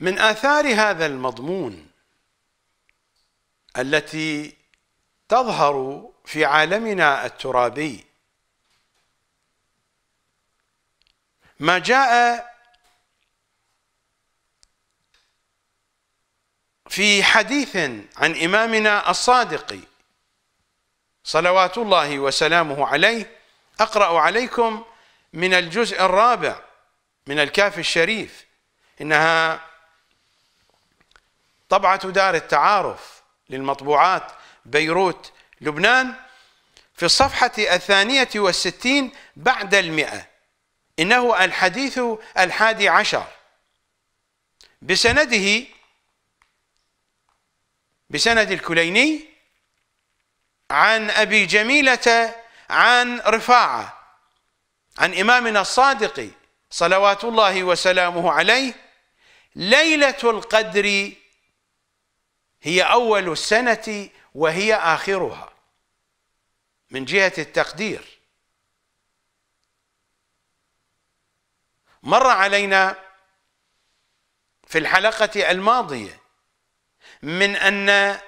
من آثار هذا المضمون التي تظهر في عالمنا الترابي ما جاء في حديث عن إمامنا الصادق صلوات الله وسلامه عليه أقرأ عليكم من الجزء الرابع من الكاف الشريف إنها طبعة دار التعارف للمطبوعات بيروت لبنان في الصفحة الثانية والستين بعد المئة إنه الحديث الحادي عشر بسنده بسند الكليني عن أبي جميلة عن رفاعة عن إمامنا الصادق صلوات الله وسلامه عليه ليلة القدر هي أول السنة وهي آخرها من جهة التقدير مر علينا في الحلقة الماضية من أن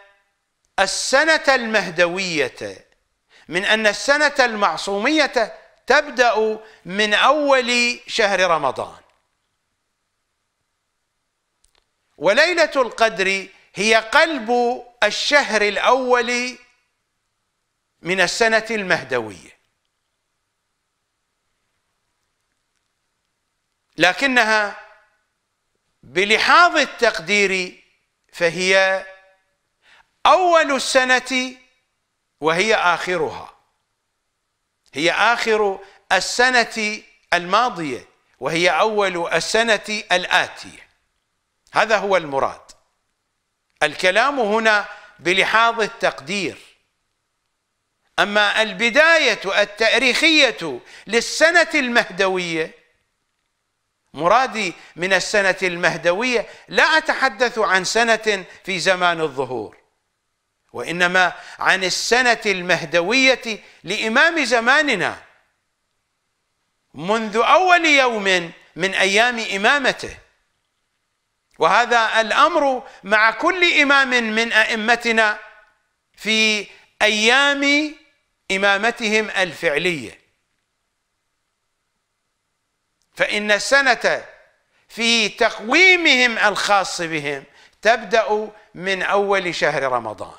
السنة المهدوية من أن السنة المعصومية تبدأ من أول شهر رمضان وليلة القدر هي قلب الشهر الاول من السنه المهدويه لكنها بلحاظ التقدير فهي اول السنه وهي اخرها هي اخر السنه الماضيه وهي اول السنه الاتيه هذا هو المراد الكلام هنا بلحاظ التقدير أما البداية التاريخية للسنة المهدوية مرادي من السنة المهدوية لا أتحدث عن سنة في زمان الظهور وإنما عن السنة المهدوية لإمام زماننا منذ أول يوم من أيام إمامته وهذا الامر مع كل امام من ائمتنا في ايام امامتهم الفعليه فان السنه في تقويمهم الخاص بهم تبدا من اول شهر رمضان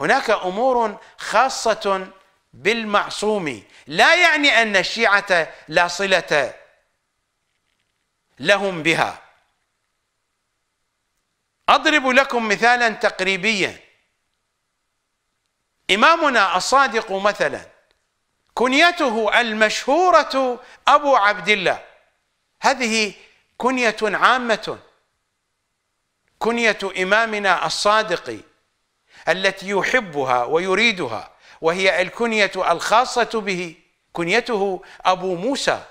هناك امور خاصه بالمعصوم لا يعني ان الشيعه لا صله لهم بها أضرب لكم مثالا تقريبيا إمامنا الصادق مثلا كنيته المشهورة أبو عبد الله هذه كنية عامة كنية إمامنا الصادق التي يحبها ويريدها وهي الكنية الخاصة به كنيته أبو موسى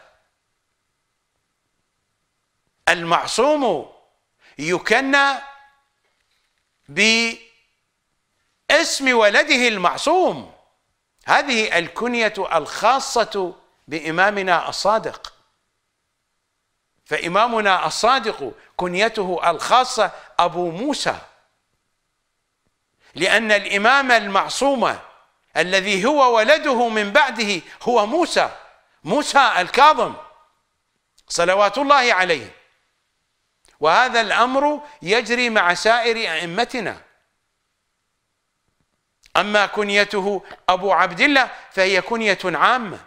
المعصوم يكنى باسم ولده المعصوم هذه الكنية الخاصة بإمامنا الصادق فإمامنا الصادق كنيته الخاصة أبو موسى لأن الإمام المعصوم الذي هو ولده من بعده هو موسى موسى الكاظم صلوات الله عليه وهذا الأمر يجري مع سائر أئمتنا أما كنيته أبو عبد الله فهي كنية عامة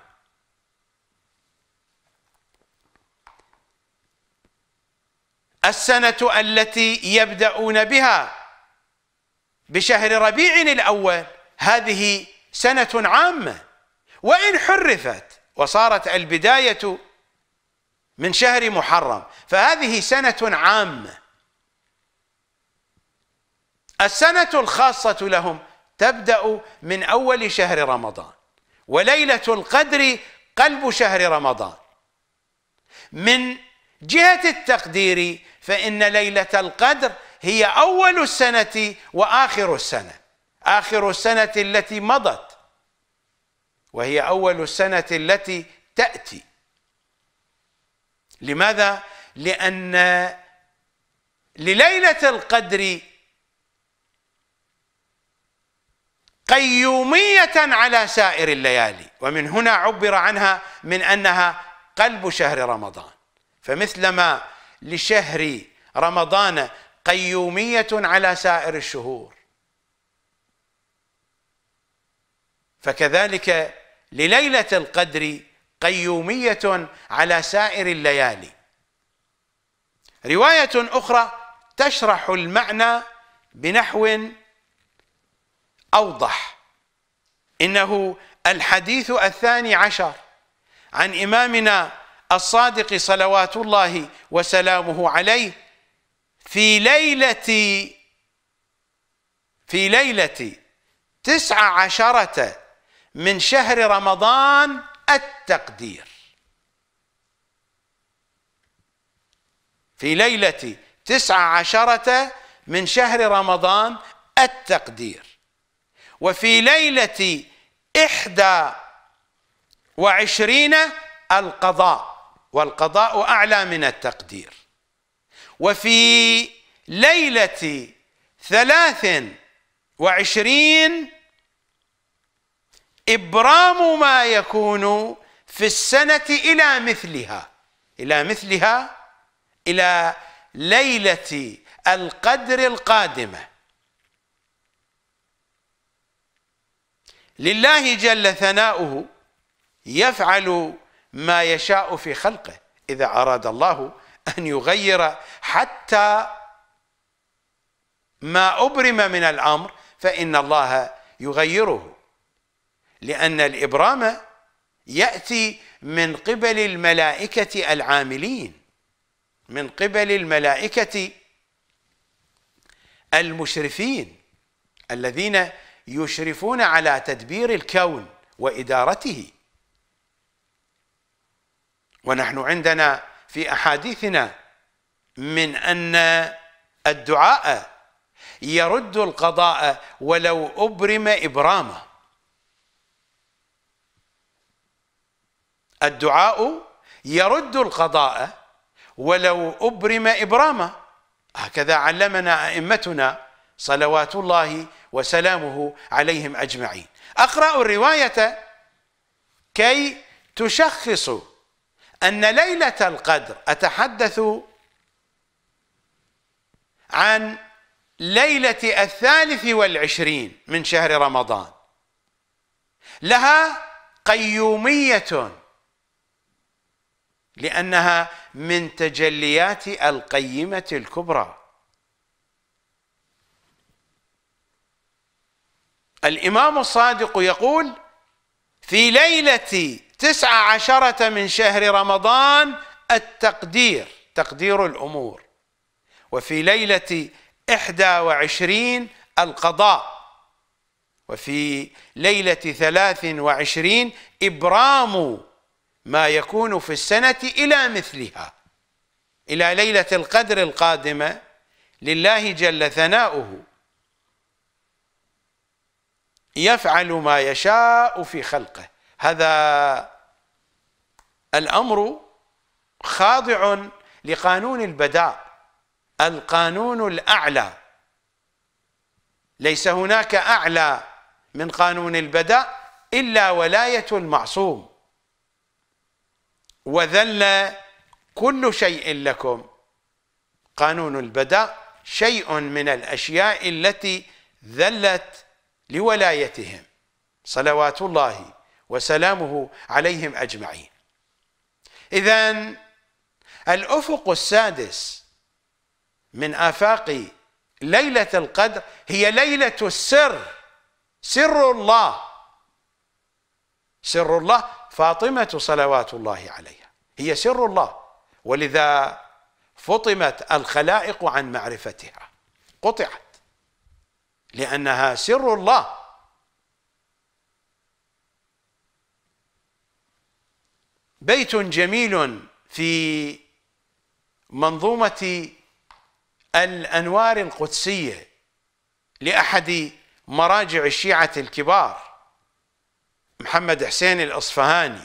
السنة التي يبدأون بها بشهر ربيع الأول هذه سنة عامة وإن حرفت وصارت البداية من شهر محرم فهذه سنة عامة السنة الخاصة لهم تبدأ من أول شهر رمضان وليلة القدر قلب شهر رمضان من جهة التقدير فإن ليلة القدر هي أول السنة وآخر السنة آخر السنة التي مضت وهي أول السنة التي تأتي لماذا؟ لأن لليلة القدر قيومية على سائر الليالي ومن هنا عبر عنها من أنها قلب شهر رمضان فمثلما لشهر رمضان قيومية على سائر الشهور فكذلك لليلة القدر قيومية على سائر الليالي رواية أخرى تشرح المعنى بنحو أوضح إنه الحديث الثاني عشر عن إمامنا الصادق صلوات الله وسلامه عليه في ليلة في ليلة تسع عشرة من شهر رمضان التقدير في ليلة تسعة عشرة من شهر رمضان التقدير وفي ليلة إحدى وعشرين القضاء والقضاء أعلى من التقدير وفي ليلة ثلاث وعشرين إبرام ما يكون في السنة إلى مثلها إلى مثلها إلى ليلة القدر القادمة لله جل ثناؤه يفعل ما يشاء في خلقه إذا أراد الله أن يغير حتى ما أبرم من الأمر فإن الله يغيره لأن الإبرام يأتي من قبل الملائكة العاملين من قبل الملائكة المشرفين الذين يشرفون على تدبير الكون وإدارته ونحن عندنا في أحاديثنا من أن الدعاء يرد القضاء ولو أبرم إبرامه الدعاء يرد القضاء ولو أبرم إبراما هكذا علمنا أئمتنا صلوات الله وسلامه عليهم أجمعين أقرأ الرواية كي تشخص أن ليلة القدر أتحدث عن ليلة الثالث والعشرين من شهر رمضان لها قيومية لأنها من تجليات القيمة الكبرى الإمام الصادق يقول في ليلة تسعة عشرة من شهر رمضان التقدير تقدير الأمور وفي ليلة إحدى وعشرين القضاء وفي ليلة ثلاث وعشرين إبرام ما يكون في السنة إلى مثلها إلى ليلة القدر القادمة لله جل ثناؤه يفعل ما يشاء في خلقه هذا الأمر خاضع لقانون البداء القانون الأعلى ليس هناك أعلى من قانون البداء إلا ولاية المعصوم وذل كل شيء لكم قانون البدء شيء من الأشياء التي ذلت لولايتهم صلوات الله وسلامه عليهم أجمعين إذا الأفق السادس من آفاق ليلة القدر هي ليلة السر سر الله سر الله فاطمة صلوات الله عليها هي سر الله ولذا فطمت الخلائق عن معرفتها قطعت لأنها سر الله بيت جميل في منظومة الأنوار القدسية لأحد مراجع الشيعة الكبار محمد حسين الأصفهاني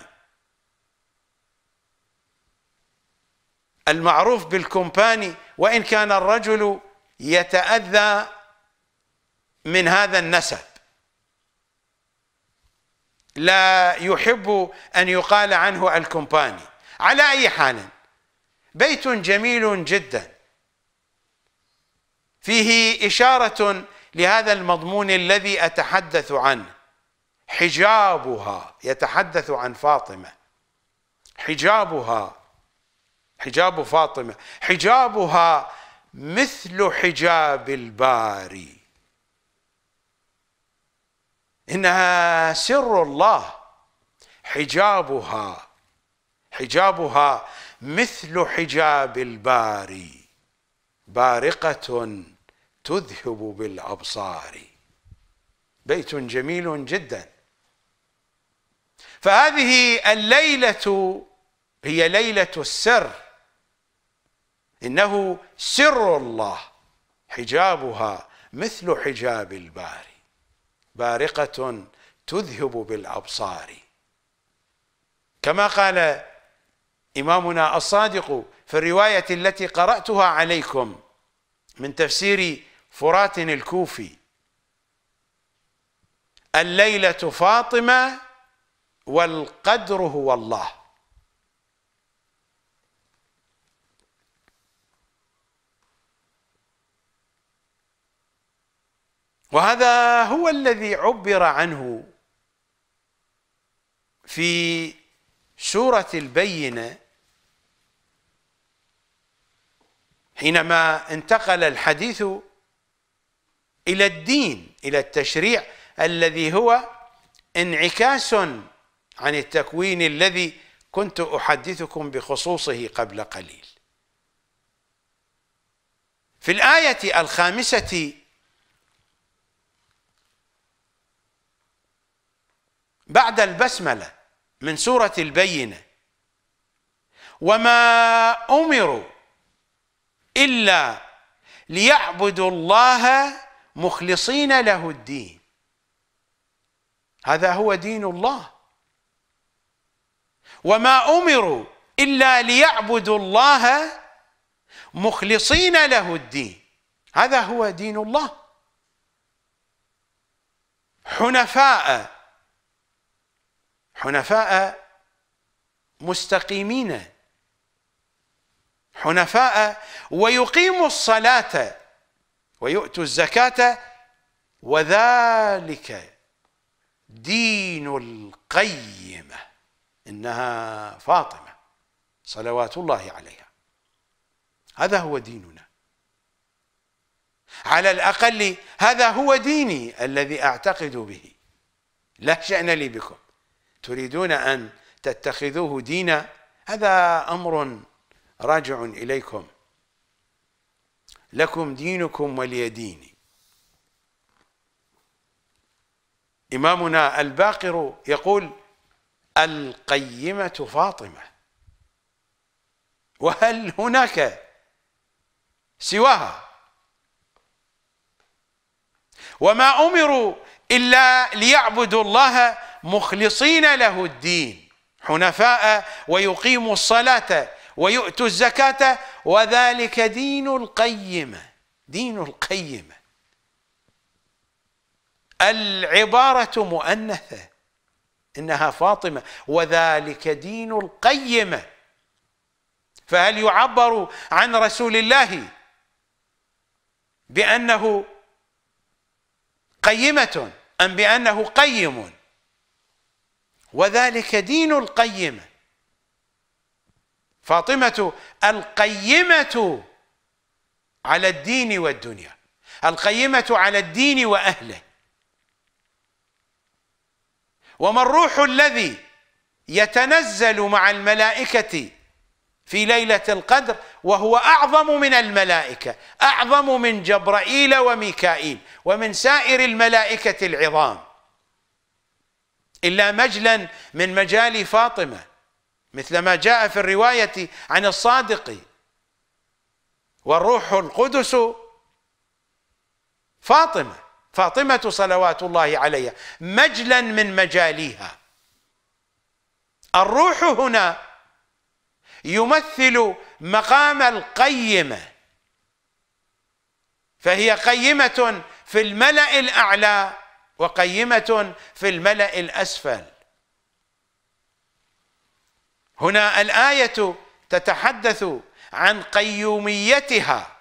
المعروف بالكمباني وإن كان الرجل يتأذى من هذا النسب لا يحب أن يقال عنه الكمباني على أي حال بيت جميل جدا فيه إشارة لهذا المضمون الذي أتحدث عنه حجابها يتحدث عن فاطمة حجابها حجاب فاطمة حجابها مثل حجاب الباري إنها سر الله حجابها حجابها مثل حجاب الباري بارقة تذهب بالأبصار بيت جميل جدا فهذه الليلة هي ليلة السر إنه سر الله حجابها مثل حجاب الباري بارقة تذهب بالأبصار كما قال إمامنا الصادق في الرواية التي قرأتها عليكم من تفسير فرات الكوفي الليلة فاطمة والقدر هو الله وهذا هو الذي عبر عنه في سورة البينة حينما انتقل الحديث إلى الدين إلى التشريع الذي هو انعكاس عن التكوين الذي كنت احدثكم بخصوصه قبل قليل في الايه الخامسه بعد البسمله من سوره البينه وما امروا الا ليعبدوا الله مخلصين له الدين هذا هو دين الله وما امروا الا ليعبدوا الله مخلصين له الدين هذا هو دين الله حنفاء حنفاء مستقيمين حنفاء ويقيموا الصلاه ويؤتوا الزكاه وذلك دين القيمه إنها فاطمة صلوات الله عليها هذا هو ديننا على الأقل هذا هو ديني الذي أعتقد به لا شأن لي بكم تريدون أن تتخذوه دينا هذا أمر راجع إليكم لكم دينكم ولي ديني إمامنا الباقر يقول القيمة فاطمة وهل هناك سواها وما أمروا إلا ليعبدوا الله مخلصين له الدين حنفاء ويقيموا الصلاة ويؤتوا الزكاة وذلك دين القيمة دين القيمة العبارة مؤنثة إنها فاطمة وذلك دين القيمة فهل يعبر عن رسول الله بأنه قيمة أم بأنه قيم وذلك دين القيمة فاطمة القيمة على الدين والدنيا القيمة على الدين وأهله وما الروح الذي يتنزل مع الملائكة في ليلة القدر وهو أعظم من الملائكة أعظم من جبرائيل وميكائيل ومن سائر الملائكة العظام إلا مجلا من مجال فاطمة مثل ما جاء في الرواية عن الصادق والروح القدس فاطمة فاطمة صلوات الله عليها مجلا من مجاليها الروح هنا يمثل مقام القيمة فهي قيمة في الملأ الأعلى وقيمة في الملأ الأسفل هنا الآية تتحدث عن قيوميتها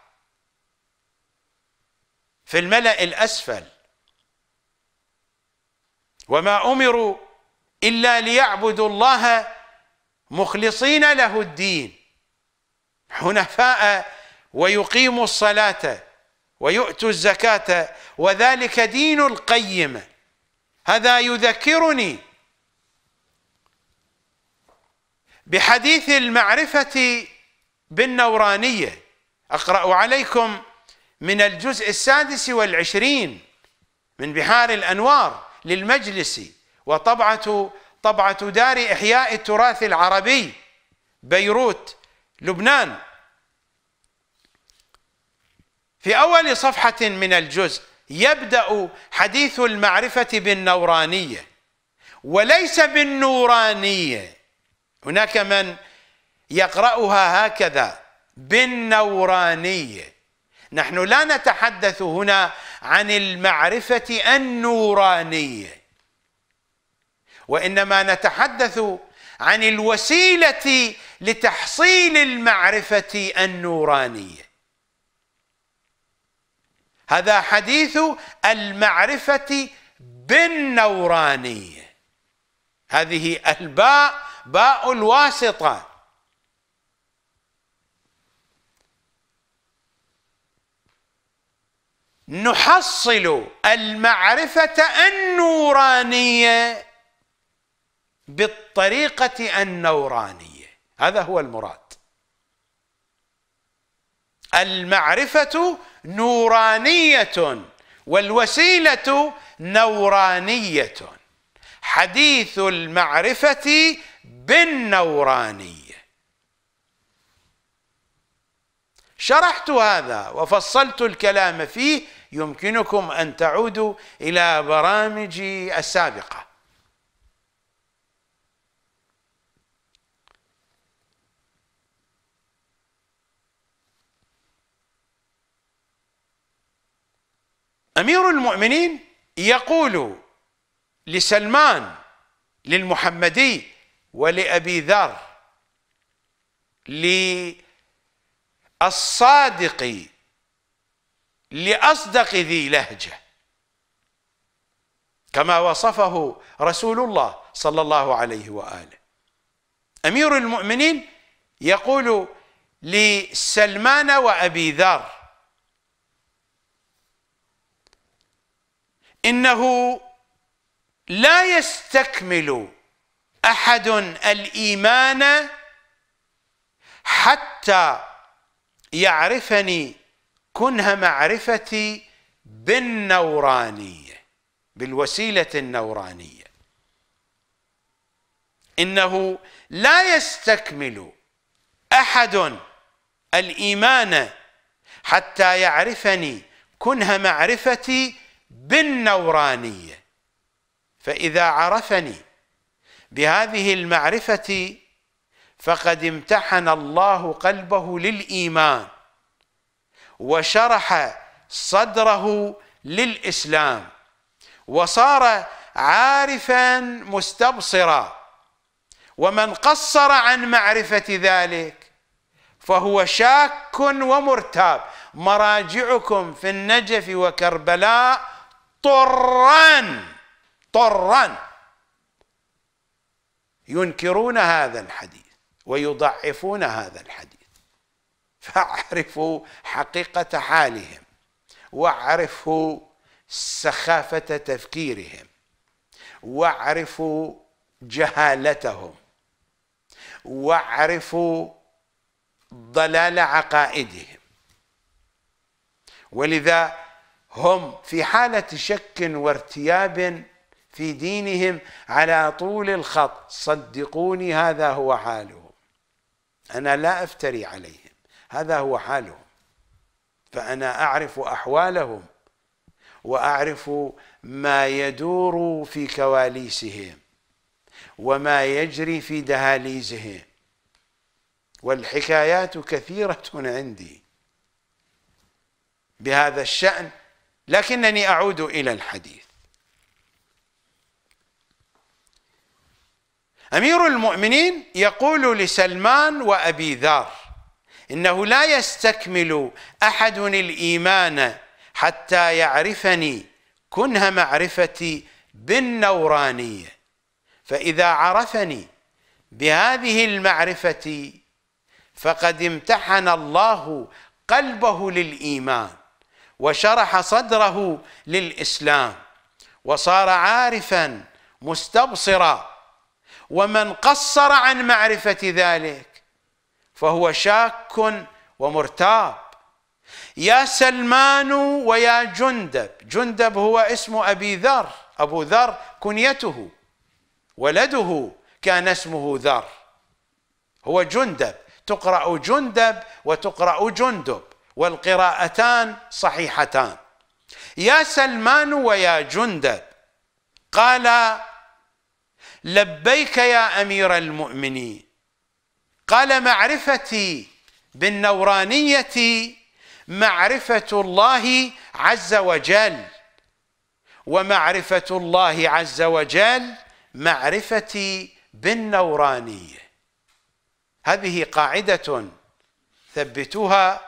في الملأ الأسفل وما أمروا إلا ليعبدوا الله مخلصين له الدين حنفاء ويقيموا الصلاة ويؤتوا الزكاة وذلك دين القيم هذا يذكرني بحديث المعرفة بالنورانية أقرأ عليكم من الجزء السادس والعشرين من بحار الأنوار للمجلس وطبعة طبعة دار إحياء التراث العربي بيروت لبنان في أول صفحة من الجزء يبدأ حديث المعرفة بالنورانية وليس بالنورانية هناك من يقرأها هكذا بالنورانية نحن لا نتحدث هنا عن المعرفة النورانية وإنما نتحدث عن الوسيلة لتحصيل المعرفة النورانية هذا حديث المعرفة بالنورانية هذه الباء باء الواسطة نحصل المعرفة النورانية بالطريقة النورانية هذا هو المراد المعرفة نورانية والوسيلة نورانية حديث المعرفة بالنورانية شرحت هذا وفصلت الكلام فيه يمكنكم أن تعودوا إلى برامجي السابقة أمير المؤمنين يقول لسلمان للمحمدي ولأبي ذر لأبي الصادق لأصدق ذي لهجة كما وصفه رسول الله صلى الله عليه وآله أمير المؤمنين يقول لسلمان وأبي ذر إنه لا يستكمل أحد الإيمان حتى يعرفني كنه معرفتي بالنورانية بالوسيلة النورانية إنه لا يستكمل أحد الإيمان حتى يعرفني كنه معرفتي بالنورانية فإذا عرفني بهذه المعرفة فقد امتحن الله قلبه للايمان وشرح صدره للاسلام وصار عارفا مستبصرا ومن قصر عن معرفه ذلك فهو شاك ومرتاب مراجعكم في النجف وكربلاء طرا طرا ينكرون هذا الحديث ويضعفون هذا الحديث فاعرفوا حقيقة حالهم واعرفوا سخافة تفكيرهم واعرفوا جهالتهم واعرفوا ضلال عقائدهم ولذا هم في حالة شك وارتياب في دينهم على طول الخط صدقوني هذا هو حاله أنا لا أفتري عليهم هذا هو حالهم فأنا أعرف أحوالهم وأعرف ما يدور في كواليسهم وما يجري في دهاليزهم والحكايات كثيرة عندي بهذا الشأن لكنني أعود إلى الحديث امير المؤمنين يقول لسلمان وابي ذر انه لا يستكمل احد الايمان حتى يعرفني كنه معرفتي بالنورانيه فاذا عرفني بهذه المعرفه فقد امتحن الله قلبه للايمان وشرح صدره للاسلام وصار عارفا مستبصرا ومن قصر عن معرفة ذلك فهو شاك ومرتاب يا سلمان ويا جندب جندب هو اسم أبي ذر أبو ذر كنيته ولده كان اسمه ذر هو جندب تقرأ جندب وتقرأ جندب والقراءتان صحيحتان يا سلمان ويا جندب قال لبيك يا امير المؤمنين قال معرفتي بالنورانيه معرفه الله عز وجل ومعرفه الله عز وجل معرفتي بالنورانيه هذه قاعده ثبتوها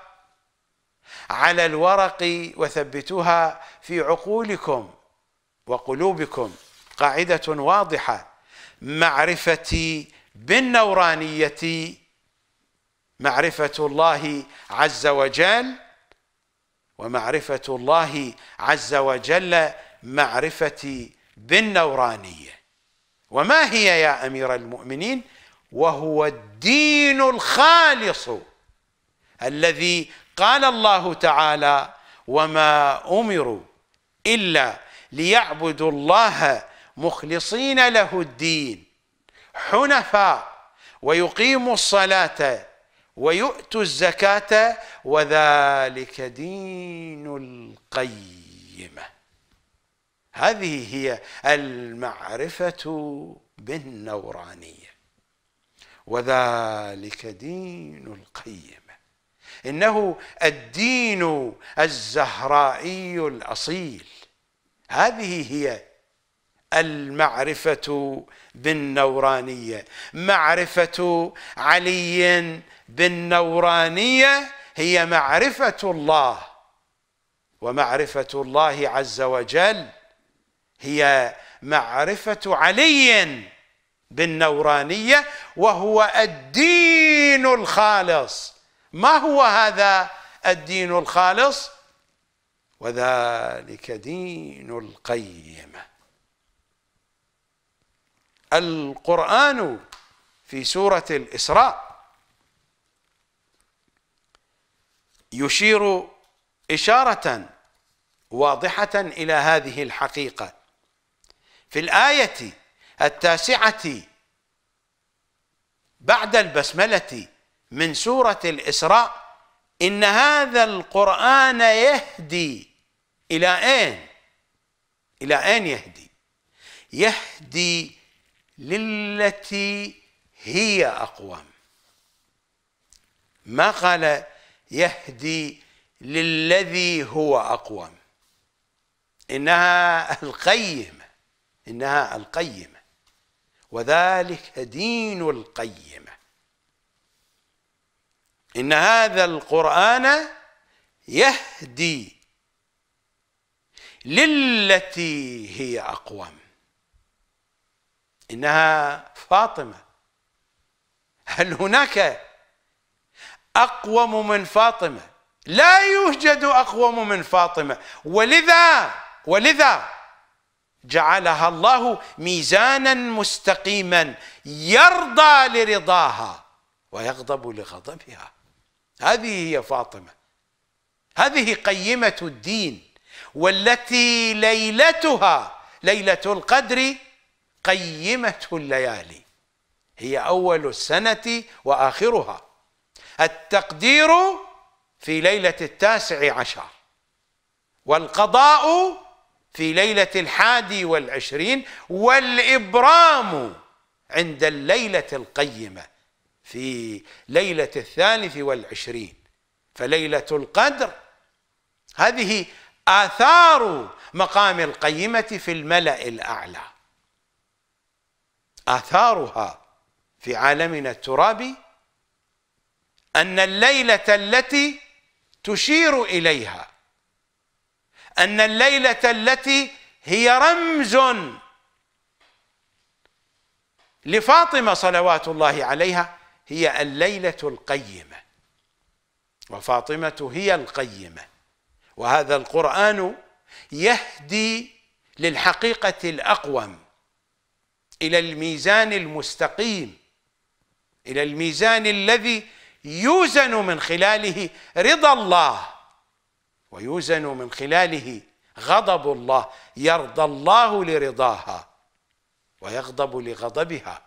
على الورق وثبتوها في عقولكم وقلوبكم قاعده واضحه معرفة بالنورانية معرفة الله عز وجل ومعرفة الله عز وجل معرفة بالنورانية وما هي يا أمير المؤمنين وهو الدين الخالص الذي قال الله تعالى وما أمروا إلا ليعبدوا الله مخلصين له الدين حنفاء ويقيموا الصلاة ويؤتوا الزكاة وذلك دين القيمة هذه هي المعرفة بالنورانية وذلك دين القيمة إنه الدين الزهرائي الأصيل هذه هي المعرفة بالنورانية معرفة علي بالنورانية هي معرفة الله ومعرفة الله عز وجل هي معرفة علي بالنورانية وهو الدين الخالص ما هو هذا الدين الخالص وذلك دين القيمه القرآن في سورة الإسراء يشير إشارة واضحة إلى هذه الحقيقة في الآية التاسعة بعد البسملة من سورة الإسراء إن هذا القرآن يهدي إلى أين؟ إلى أين يهدي؟ يهدي للتي هي اقوم ما قال يهدي للذي هو اقوم انها القيمه انها القيمه وذلك دين القيمه ان هذا القران يهدي للتي هي اقوم انها فاطمه هل هناك اقوم من فاطمه لا يوجد اقوم من فاطمه ولذا ولذا جعلها الله ميزانا مستقيما يرضى لرضاها ويغضب لغضبها هذه هي فاطمه هذه قيمه الدين والتي ليلتها ليله القدر قيمة الليالي هي أول السنة وآخرها التقدير في ليلة التاسع عشر والقضاء في ليلة الحادي والعشرين والإبرام عند الليلة القيمة في ليلة الثالث والعشرين فليلة القدر هذه آثار مقام القيمة في الملأ الأعلى آثارها في عالمنا الترابي أن الليلة التي تشير إليها أن الليلة التي هي رمز لفاطمة صلوات الله عليها هي الليلة القيمة وفاطمة هي القيمة وهذا القرآن يهدي للحقيقة الأقوم الى الميزان المستقيم الى الميزان الذي يوزن من خلاله رضا الله ويوزن من خلاله غضب الله يرضى الله لرضاها ويغضب لغضبها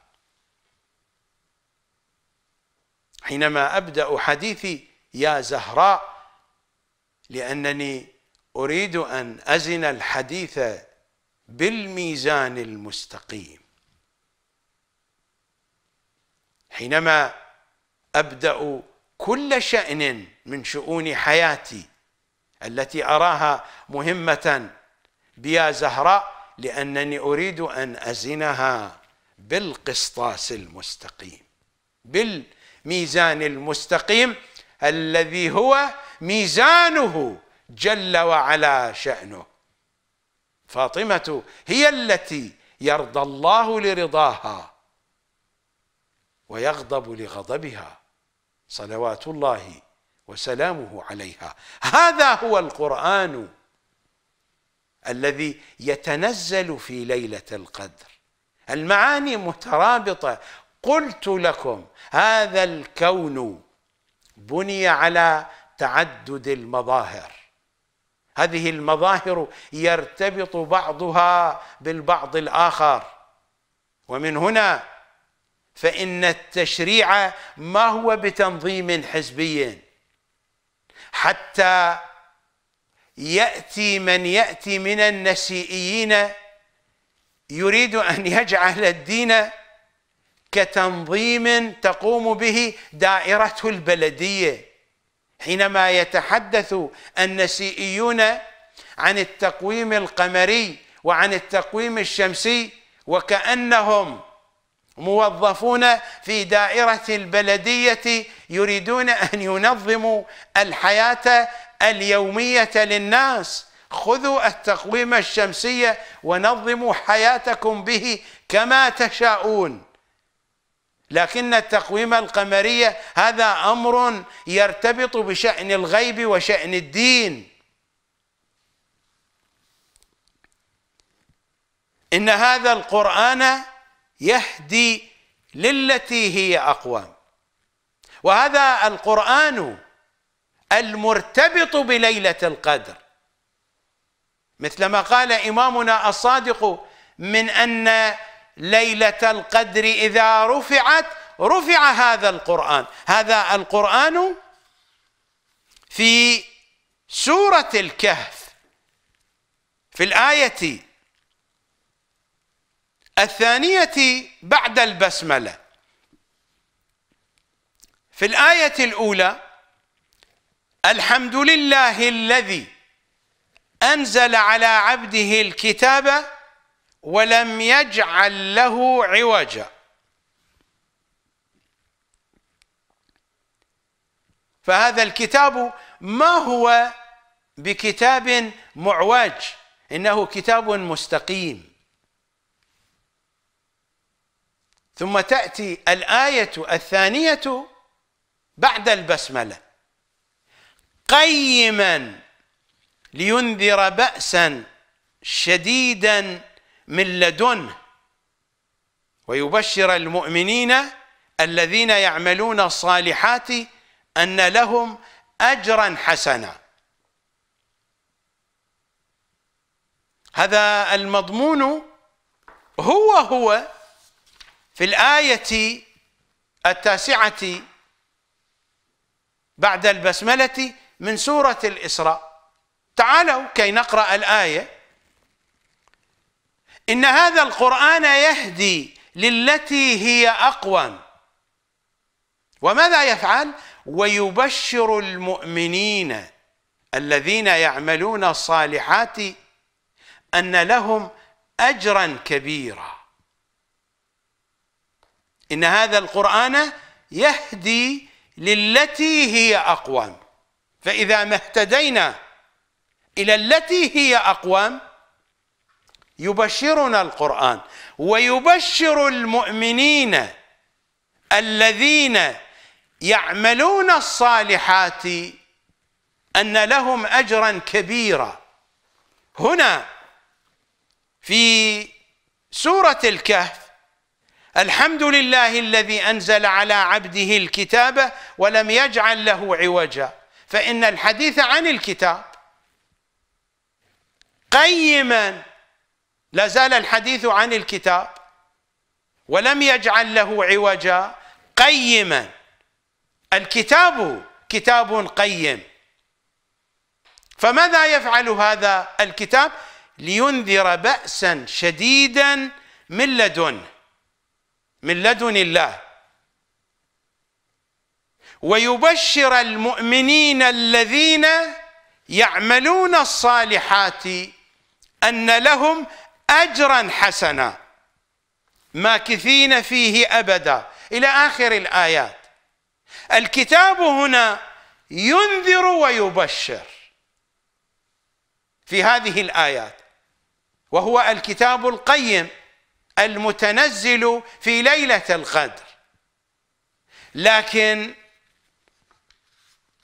حينما ابدا حديثي يا زهراء لانني اريد ان ازن الحديث بالميزان المستقيم حينما ابدا كل شان من شؤون حياتي التي اراها مهمه بيا زهراء لانني اريد ان ازنها بالقسطاس المستقيم بالميزان المستقيم الذي هو ميزانه جل وعلا شأنه فاطمة هي التي يرضى الله لرضاها ويغضب لغضبها صلوات الله وسلامه عليها هذا هو القرآن الذي يتنزل في ليلة القدر المعاني مترابطة قلت لكم هذا الكون بني على تعدد المظاهر هذه المظاهر يرتبط بعضها بالبعض الآخر ومن هنا فإن التشريع ما هو بتنظيم حزبي حتى يأتي من يأتي من النسيئيين يريد أن يجعل الدين كتنظيم تقوم به دائرته البلدية حينما يتحدث النسيئيون عن التقويم القمري وعن التقويم الشمسي وكأنهم موظفون في دائرة البلدية يريدون أن ينظموا الحياة اليومية للناس خذوا التقويم الشمسي ونظموا حياتكم به كما تشاءون لكن التقويم القمري هذا أمر يرتبط بشأن الغيب وشأن الدين إن هذا القرآن يهدي للتي هي اقوام وهذا القران المرتبط بليله القدر مثل ما قال امامنا الصادق من ان ليله القدر اذا رفعت رفع هذا القران هذا القران في سوره الكهف في الايه الثانية بعد البسملة في الآية الأولى الحمد لله الذي أنزل على عبده الكتاب ولم يجعل له عوجا فهذا الكتاب ما هو بكتاب معوج إنه كتاب مستقيم ثم تأتي الآية الثانية بعد البسملة قيما لينذر بأسا شديدا من لدنه ويبشر المؤمنين الذين يعملون الصالحات أن لهم أجرا حسنا هذا المضمون هو هو في الآية التاسعة بعد البسملة من سورة الإسراء تعالوا كي نقرأ الآية إن هذا القرآن يهدي للتي هي أقوم وماذا يفعل؟ ويبشر المؤمنين الذين يعملون الصالحات أن لهم أجرا كبيرا إن هذا القرآن يهدي للتي هي أقوام فإذا ما اهتدينا إلى التي هي أقوام يبشرنا القرآن ويبشر المؤمنين الذين يعملون الصالحات أن لهم أجرا كبيرا هنا في سورة الكهف الحمد لله الذي انزل على عبده الكتاب ولم يجعل له عوجا فان الحديث عن الكتاب قيما لا زال الحديث عن الكتاب ولم يجعل له عوجا قيما الكتاب كتاب قيم فماذا يفعل هذا الكتاب لينذر بأسا شديدا من لدنه من لدن الله ويبشر المؤمنين الذين يعملون الصالحات ان لهم اجرا حسنا ماكثين فيه ابدا الى اخر الايات الكتاب هنا ينذر ويبشر في هذه الايات وهو الكتاب القيم المتنزل في ليلة القدر لكن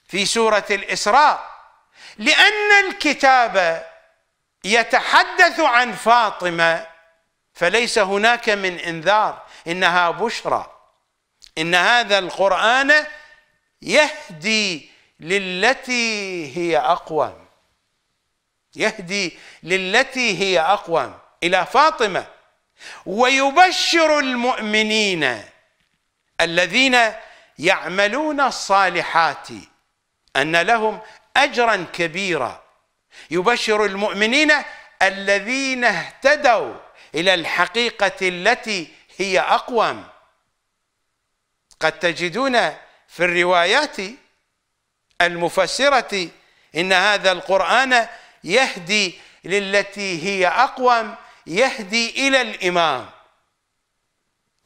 في سورة الإسراء لأن الكتاب يتحدث عن فاطمة فليس هناك من إنذار إنها بشرى إن هذا القرآن يهدي للتي هي أقوم يهدي للتي هي أقوم إلى فاطمة ويبشر المؤمنين الذين يعملون الصالحات ان لهم اجرا كبيرا يبشر المؤمنين الذين اهتدوا الى الحقيقه التي هي اقوم قد تجدون في الروايات المفسره ان هذا القران يهدي للتي هي اقوم يهدي إلى الإمام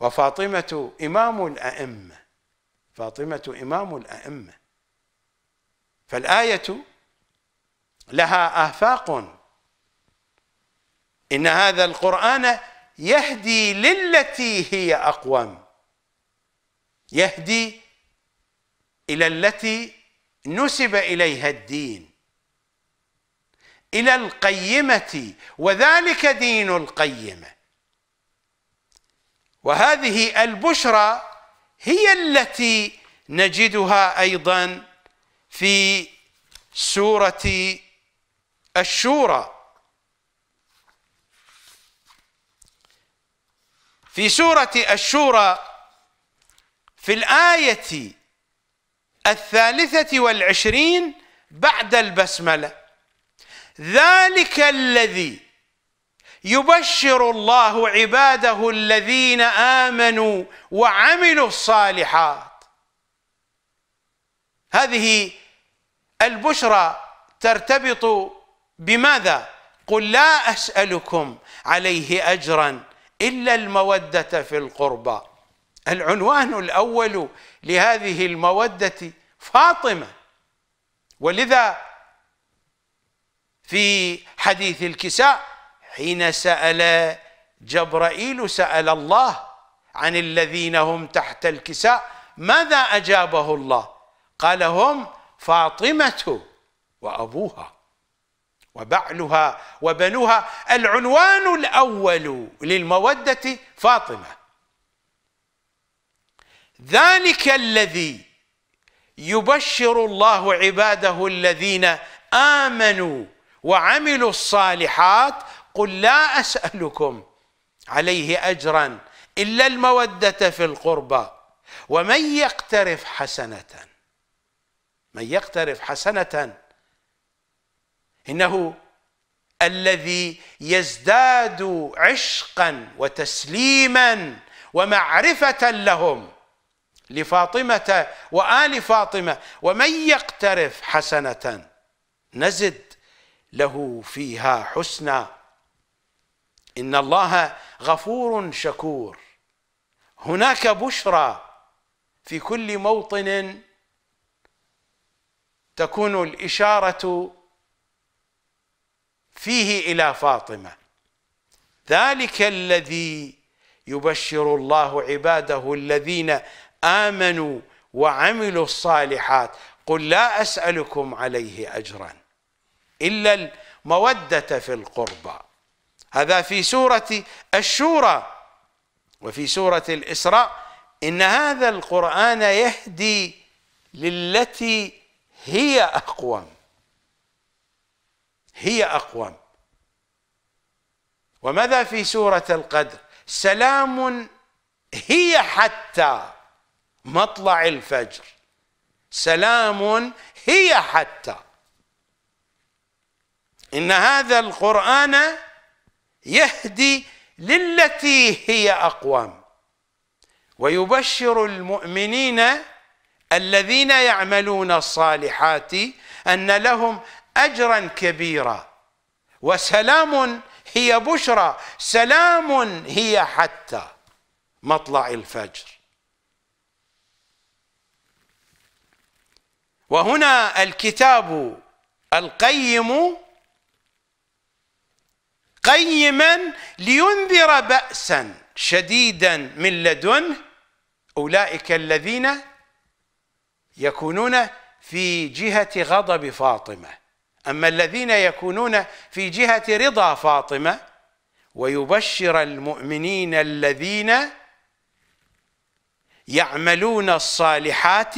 وفاطمة إمام الأئمة فاطمة إمام الأئمة فالآية لها آفاق إن هذا القرآن يهدي للتي هي أقوم يهدي إلى التي نسب إليها الدين الى القيمه وذلك دين القيمه وهذه البشرى هي التي نجدها ايضا في سوره الشورى في سوره الشورى في الايه الثالثه والعشرين بعد البسمله ذلك الذي يبشر الله عباده الذين امنوا وعملوا الصالحات هذه البشرى ترتبط بماذا قل لا اسالكم عليه اجرا الا الموده في القربى العنوان الاول لهذه الموده فاطمه ولذا في حديث الكساء حين سأل جبرائيل سأل الله عن الذين هم تحت الكساء ماذا أجابه الله قال هم فاطمة وأبوها وبعلها وبنوها العنوان الأول للمودة فاطمة ذلك الذي يبشر الله عباده الذين آمنوا وعملوا الصالحات قل لا أسألكم عليه أجرا إلا المودة في القربى ومن يقترف حسنة من يقترف حسنة إنه الذي يزداد عشقا وتسليما ومعرفة لهم لفاطمة وآل فاطمة ومن يقترف حسنة نزد له فيها حسنى ان الله غفور شكور هناك بشرى في كل موطن تكون الاشاره فيه الى فاطمه ذلك الذي يبشر الله عباده الذين امنوا وعملوا الصالحات قل لا اسالكم عليه اجرا إلا المودة في القربى هذا في سورة الشورى وفي سورة الإسراء إن هذا القرآن يهدي للتي هي أقوم هي أقوم وماذا في سورة القدر سلام هي حتى مطلع الفجر سلام هي حتى إن هذا القرآن يهدي للتي هي أقوام ويبشر المؤمنين الذين يعملون الصالحات أن لهم أجرا كبيرا وسلام هي بشرى سلام هي حتى مطلع الفجر وهنا الكتاب القيم قيما لينذر بأسا شديدا من لدنه أولئك الذين يكونون في جهة غضب فاطمة أما الذين يكونون في جهة رضا فاطمة ويبشر المؤمنين الذين يعملون الصالحات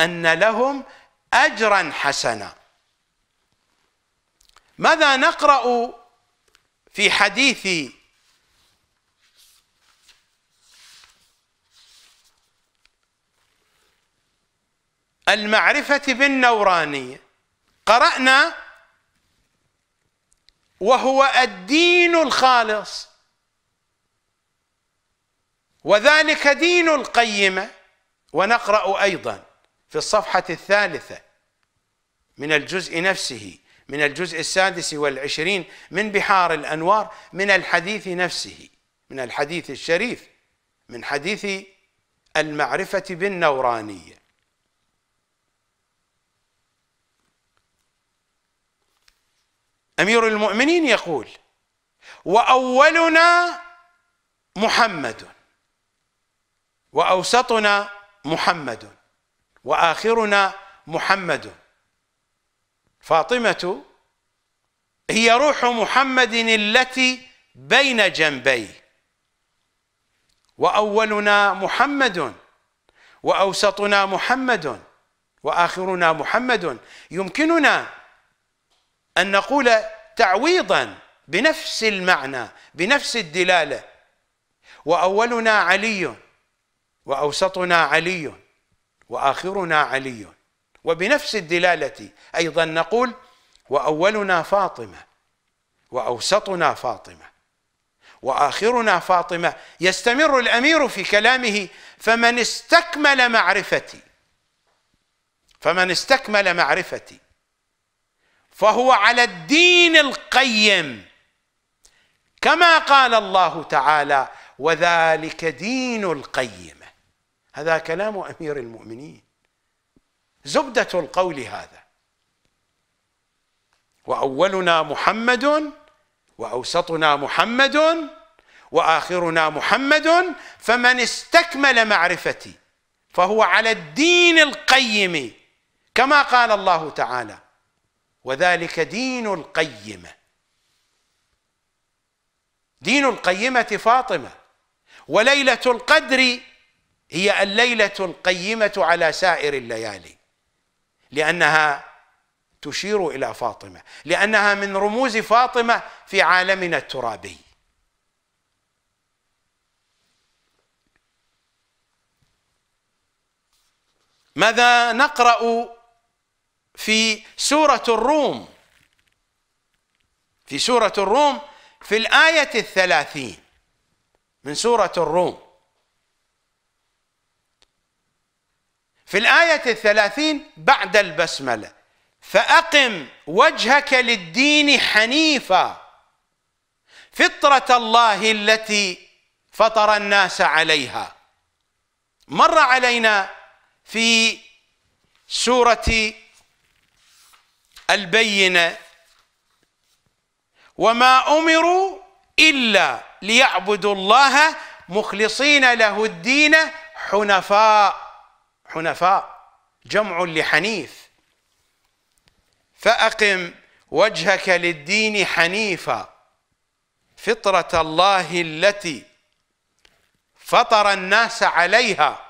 أن لهم أجرا حسنا ماذا نقرأ في حديث المعرفة بالنورانية قرأنا وهو الدين الخالص وذلك دين القيمة ونقرأ أيضا في الصفحة الثالثة من الجزء نفسه من الجزء السادس والعشرين من بحار الأنوار من الحديث نفسه من الحديث الشريف من حديث المعرفة بالنورانية أمير المؤمنين يقول وأولنا محمد وأوسطنا محمد وآخرنا محمد فاطمة هي روح محمد التي بين جنبي وأولنا محمد وأوسطنا محمد وآخرنا محمد يمكننا أن نقول تعويضا بنفس المعنى بنفس الدلالة وأولنا علي وأوسطنا علي وآخرنا علي وبنفس الدلالة أيضا نقول وأولنا فاطمة وأوسطنا فاطمة وآخرنا فاطمة يستمر الأمير في كلامه فمن استكمل معرفتي فمن استكمل معرفتي فهو على الدين القيم كما قال الله تعالى وذلك دين القيمة هذا كلام أمير المؤمنين زبدة القول هذا وأولنا محمد وأوسطنا محمد وآخرنا محمد فمن استكمل معرفتي فهو على الدين القيم كما قال الله تعالى وذلك دين القيمة دين القيمة فاطمة وليلة القدر هي الليلة القيمة على سائر الليالي لانها تشير الى فاطمه لانها من رموز فاطمه في عالمنا الترابي ماذا نقرا في سوره الروم في سوره الروم في الايه الثلاثين من سوره الروم في الآية الثلاثين بعد البسملة فأقم وجهك للدين حنيفا فطرة الله التي فطر الناس عليها مر علينا في سورة البينة وما أمروا إلا ليعبدوا الله مخلصين له الدين حنفاء حنفاء جمع لحنيف فأقم وجهك للدين حنيفا فطرة الله التي فطر الناس عليها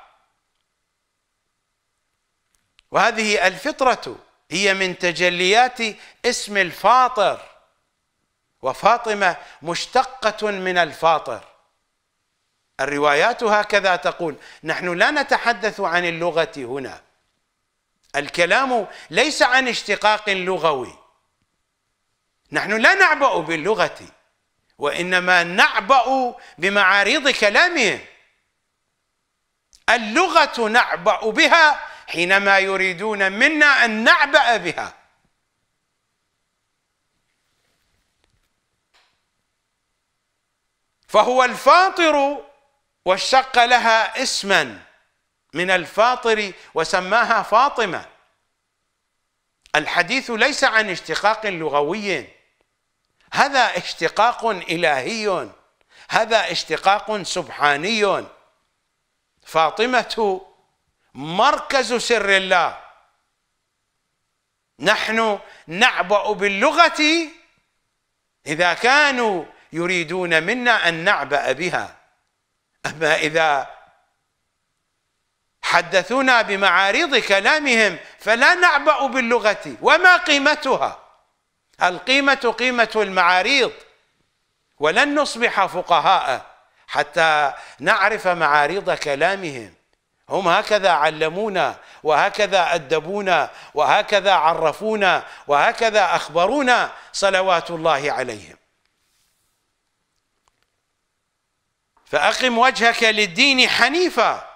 وهذه الفطرة هي من تجليات اسم الفاطر وفاطمة مشتقة من الفاطر الروايات هكذا تقول نحن لا نتحدث عن اللغة هنا الكلام ليس عن اشتقاق لغوي نحن لا نعبأ باللغة وإنما نعبأ بمعارض كلامهم اللغة نعبأ بها حينما يريدون منا أن نعبأ بها فهو الفاطر واشتق لها اسما من الفاطر وسماها فاطمه الحديث ليس عن اشتقاق لغوي هذا اشتقاق الهي هذا اشتقاق سبحاني فاطمه مركز سر الله نحن نعبأ باللغه اذا كانوا يريدون منا ان نعبأ بها أما إذا حدثونا بمعارض كلامهم فلا نعبأ باللغة وما قيمتها القيمة قيمة المعاريض ولن نصبح فقهاء حتى نعرف معارض كلامهم هم هكذا علمونا وهكذا أدبونا وهكذا عرفونا وهكذا أخبرونا صلوات الله عليهم فأقم وجهك للدين حنيفا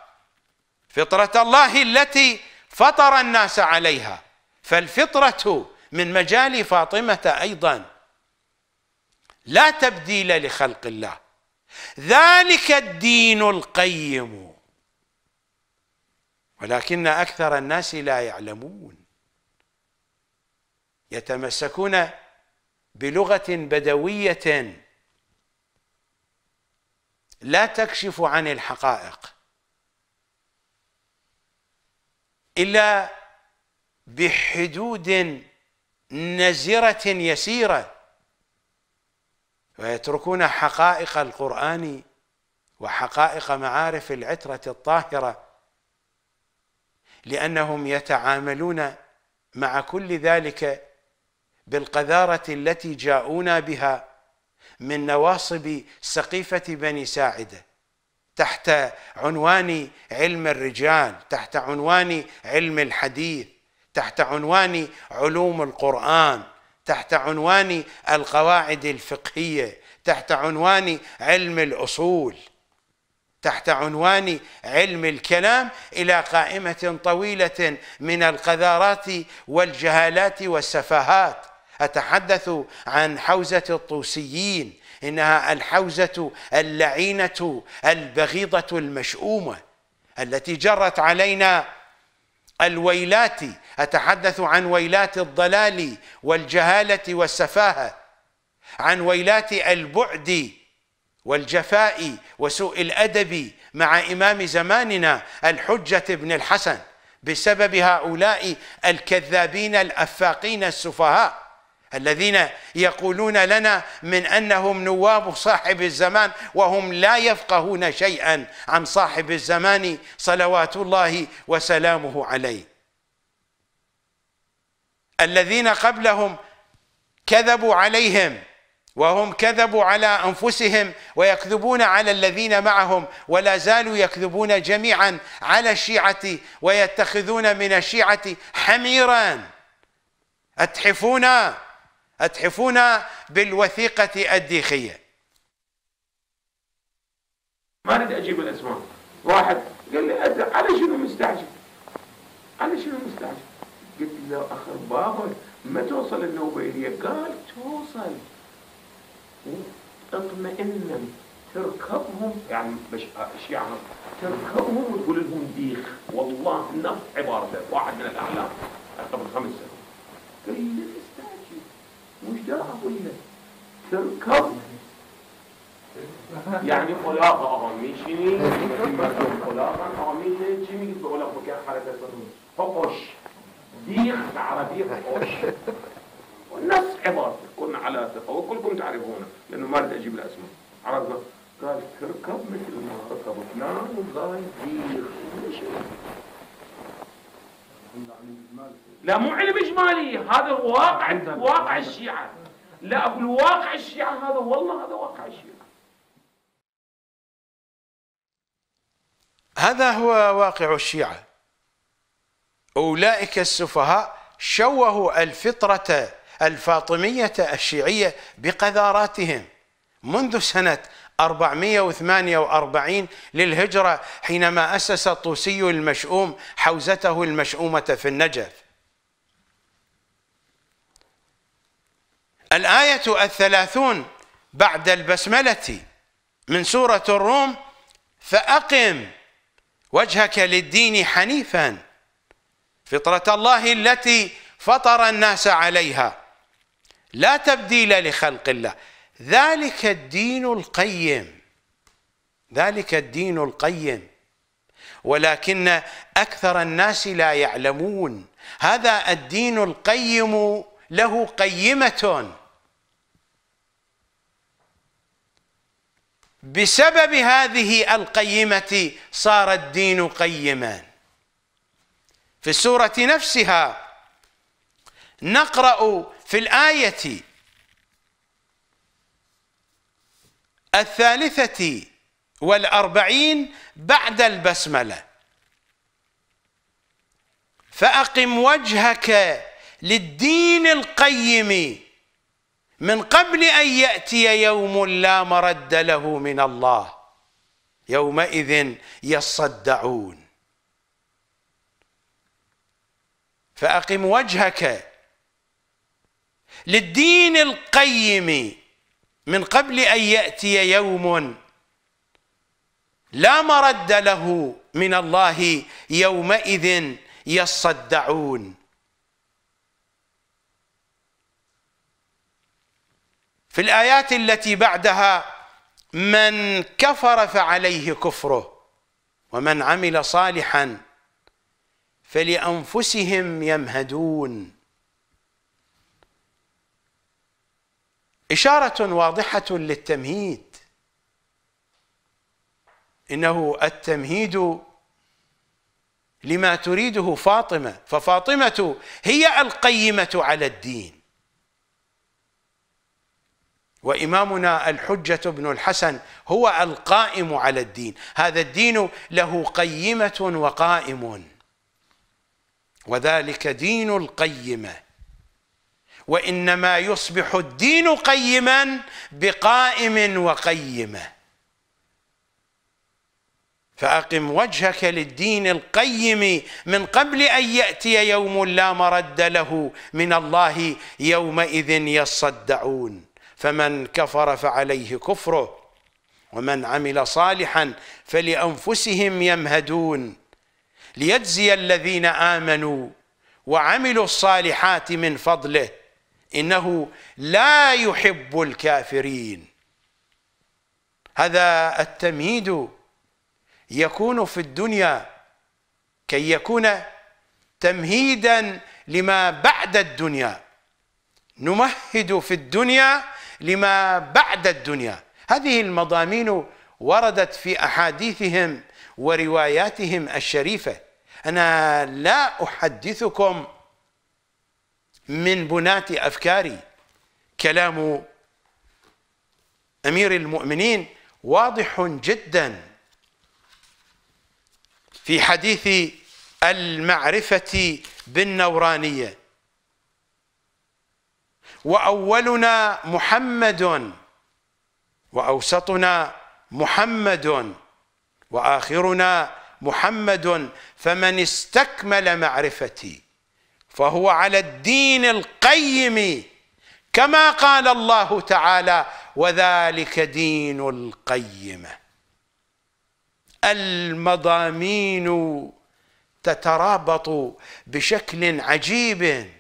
فطرة الله التي فطر الناس عليها فالفطرة من مجال فاطمة أيضا لا تبديل لخلق الله ذلك الدين القيم ولكن أكثر الناس لا يعلمون يتمسكون بلغة بدوية لا تكشف عن الحقائق إلا بحدود نزرة يسيرة ويتركون حقائق القرآن وحقائق معارف العترة الطاهرة لأنهم يتعاملون مع كل ذلك بالقذارة التي جاءونا بها من نواصب سقيفة بني ساعدة تحت عنوان علم الرجال تحت عنوان علم الحديث تحت عنوان علوم القرآن تحت عنوان القواعد الفقهية تحت عنوان علم الأصول تحت عنوان علم الكلام إلى قائمة طويلة من القذارات والجهالات والسفاهات أتحدث عن حوزة الطوسيين إنها الحوزة اللعينة البغيضة المشؤومة التي جرت علينا الويلات أتحدث عن ويلات الضلال والجهالة والسفاهة عن ويلات البعد والجفاء وسوء الأدب مع إمام زماننا الحجة بن الحسن بسبب هؤلاء الكذابين الافاقين السفهاء الذين يقولون لنا من انهم نواب صاحب الزمان وهم لا يفقهون شيئا عن صاحب الزمان صلوات الله وسلامه عليه. الذين قبلهم كذبوا عليهم وهم كذبوا على انفسهم ويكذبون على الذين معهم ولا زالوا يكذبون جميعا على الشيعه ويتخذون من الشيعه حميرا اتحفونا اتحفون بالوثيقة الديخية ما اريد اجيب الاسماء واحد قال لي على شنو مستعجل على شنو مستعجل قلت له اخر بابك ما توصل النوبة إلي قال توصل اطمئنا تركبهم يعني مش يعني تركبهم وتقول لهم ديخ والله نفس عبارته واحد من الاعلام قبل خمس سنوات قال لي مشترك كلنا تركب يعني خلاقة آقا میشینی خلاقة آقا میشینی چی میگید به خلاق بکن حرکت حقش ديخ بالعربية حقش والناس عبارة كنا على ثقة وكلكم تعرفونه لأنه ما بدي أجيب الأسماء عرفنا قال تركب مثل ما ركب فلان والله ديخ مش لا مو علم اجمالي هذا واقع واقع الشيعه لا اقول واقع الشيعه هذا والله هذا واقع الشيعه هذا هو واقع الشيعه اولئك السفهاء شوهوا الفطره الفاطميه الشيعيه بقذاراتهم منذ سنه 448 للهجرة حينما أسس الطوسي المشؤوم حوزته المشؤومة في النجف الآية الثلاثون بعد البسملة من سورة الروم فأقم وجهك للدين حنيفا فطرة الله التي فطر الناس عليها لا تبديل لخلق الله ذلك الدين القيم ذلك الدين القيم ولكن أكثر الناس لا يعلمون هذا الدين القيم له قيمة بسبب هذه القيمة صار الدين قيما في السورة نفسها نقرأ في الآية الثالثة والأربعين بعد البسملة فأقم وجهك للدين القيم من قبل أن يأتي يوم لا مرد له من الله يومئذ يصدعون فأقم وجهك للدين القيم من قبل أن يأتي يوم لا مرد له من الله يومئذ يصدعون في الآيات التي بعدها من كفر فعليه كفره ومن عمل صالحا فلأنفسهم يمهدون إشارة واضحة للتمهيد إنه التمهيد لما تريده فاطمة ففاطمة هي القيمة على الدين وإمامنا الحجة بن الحسن هو القائم على الدين هذا الدين له قيمة وقائم وذلك دين القيمة وإنما يصبح الدين قيما بقائم وقيمة فأقم وجهك للدين القيم من قبل أن يأتي يوم لا مرد له من الله يومئذ يصدعون فمن كفر فعليه كفره ومن عمل صالحا فلانفسهم يمهدون ليجزي الذين امنوا وعملوا الصالحات من فضله انه لا يحب الكافرين هذا التمهيد يكون في الدنيا كي يكون تمهيدا لما بعد الدنيا نمهد في الدنيا لما بعد الدنيا هذه المضامين وردت في أحاديثهم ورواياتهم الشريفة أنا لا أحدثكم من بنات أفكاري كلام أمير المؤمنين واضح جدا في حديث المعرفة بالنورانية واولنا محمد واوسطنا محمد واخرنا محمد فمن استكمل معرفتي فهو على الدين القيم كما قال الله تعالى وذلك دين القيمه المضامين تترابط بشكل عجيب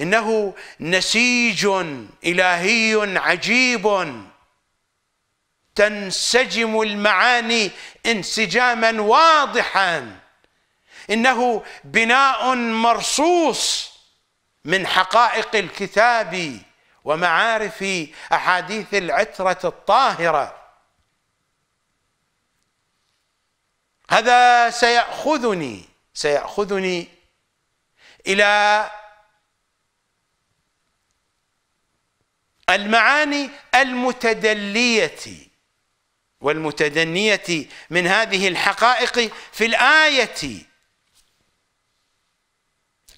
انه نسيج الهي عجيب تنسجم المعاني انسجاما واضحا انه بناء مرصوص من حقائق الكتاب ومعارف احاديث العتره الطاهره هذا سياخذني سياخذني الى المعاني المتدلية والمتدنية من هذه الحقائق في الآية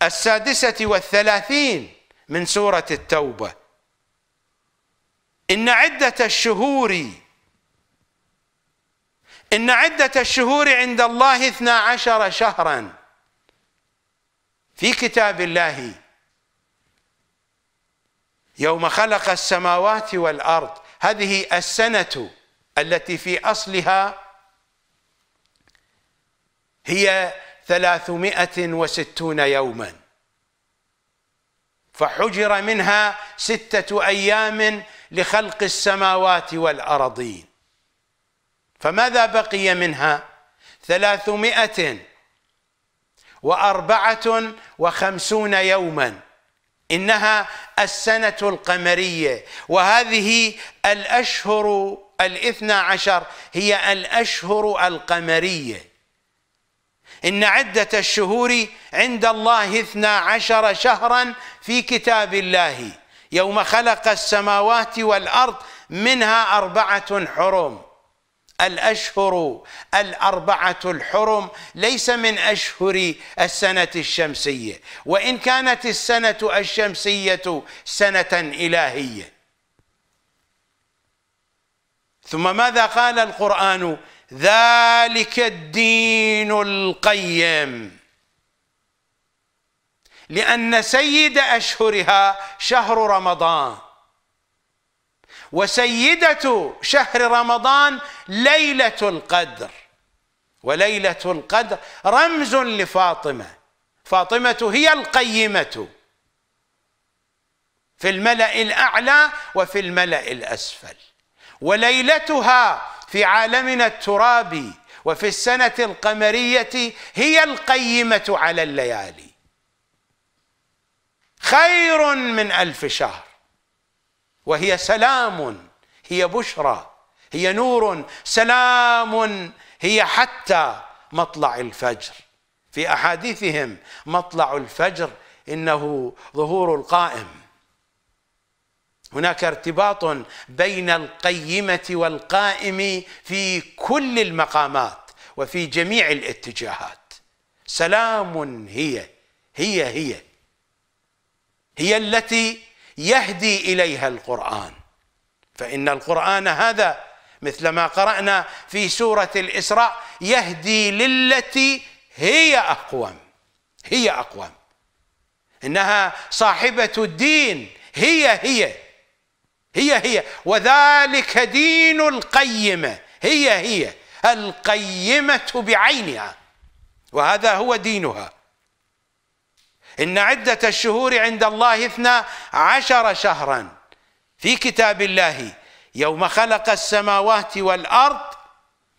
السادسة والثلاثين من سورة التوبة إن عدة الشهور إن عدة الشهور عند الله اثنا عشر شهرا في كتاب الله يوم خلق السماوات والارض هذه السنه التي في اصلها هي ثلاثمائة وستون يوما فحجر منها ستة أيام لخلق السماوات والأرضين فماذا بقي منها ثلاثمائة وأربعة وخمسون يوماً انها السنه القمريه وهذه الاشهر الاثنى عشر هي الاشهر القمريه ان عده الشهور عند الله اثنا عشر شهرا في كتاب الله يوم خلق السماوات والارض منها اربعه حرم الأشهر الأربعة الحرم ليس من أشهر السنة الشمسية وإن كانت السنة الشمسية سنة إلهية ثم ماذا قال القرآن ذلك الدين القيم لأن سيد أشهرها شهر رمضان وسيدة شهر رمضان ليلة القدر وليلة القدر رمز لفاطمة فاطمة هي القيمة في الملأ الأعلى وفي الملأ الأسفل وليلتها في عالمنا الترابي وفي السنة القمرية هي القيمة على الليالي خير من ألف شهر وهي سلام هي بشرى هي نور سلام هي حتى مطلع الفجر في احاديثهم مطلع الفجر انه ظهور القائم هناك ارتباط بين القيمه والقائم في كل المقامات وفي جميع الاتجاهات سلام هي هي هي هي التي يهدي اليها القران فان القران هذا مثل ما قرانا في سوره الاسراء يهدي للتي هي اقوم هي اقوم انها صاحبه الدين هي هي هي هي وذلك دين القيمه هي هي القيمه بعينها وهذا هو دينها إن عدة الشهور عند الله اثنا عشر شهرا في كتاب الله يوم خلق السماوات والأرض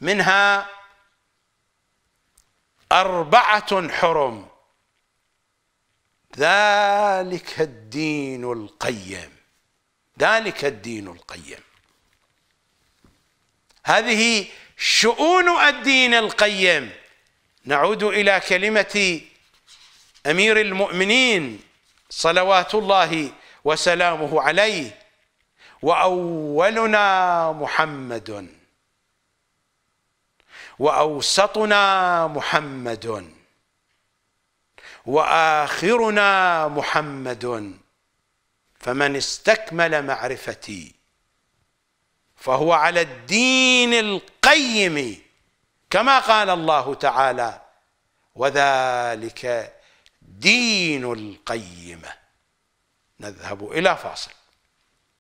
منها أربعة حرم ذلك الدين القيم ذلك الدين القيم هذه شؤون الدين القيم نعود إلى كلمة امير المؤمنين صلوات الله وسلامه عليه واولنا محمد واوسطنا محمد واخرنا محمد فمن استكمل معرفتي فهو على الدين القيم كما قال الله تعالى وذلك الدين القيمه نذهب الى فاصل